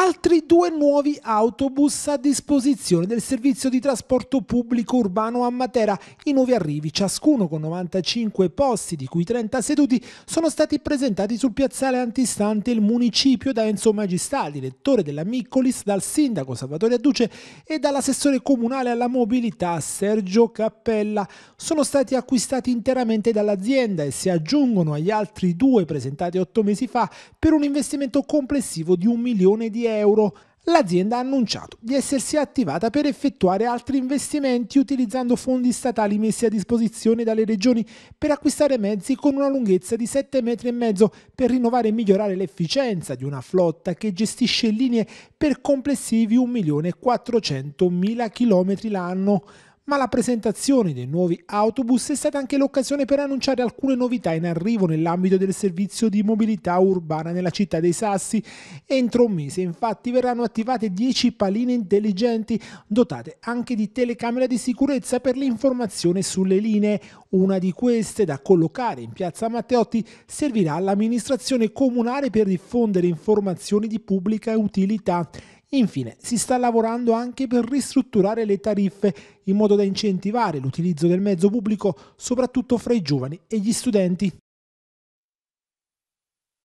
altri due nuovi autobus a disposizione del servizio di trasporto pubblico urbano a Matera. I nuovi arrivi, ciascuno con 95 posti, di cui 30 seduti, sono stati presentati sul piazzale antistante il municipio da Enzo Magistà, direttore della Miccolis, dal sindaco Salvatore Adduce e dall'assessore comunale alla mobilità Sergio Cappella. Sono stati acquistati interamente dall'azienda e si aggiungono agli altri due presentati otto mesi fa per un investimento complessivo di un milione di euro euro. L'azienda ha annunciato di essersi attivata per effettuare altri investimenti utilizzando fondi statali messi a disposizione dalle regioni per acquistare mezzi con una lunghezza di 7,5 metri e mezzo per rinnovare e migliorare l'efficienza di una flotta che gestisce linee per complessivi 1.400.000 km l'anno ma la presentazione dei nuovi autobus è stata anche l'occasione per annunciare alcune novità in arrivo nell'ambito del servizio di mobilità urbana nella città dei Sassi. Entro un mese infatti verranno attivate 10 paline intelligenti dotate anche di telecamera di sicurezza per l'informazione sulle linee. Una di queste da collocare in piazza Matteotti servirà all'amministrazione comunale per diffondere informazioni di pubblica utilità. Infine, si sta lavorando anche per ristrutturare le tariffe in modo da incentivare l'utilizzo del mezzo pubblico soprattutto fra i giovani e gli studenti.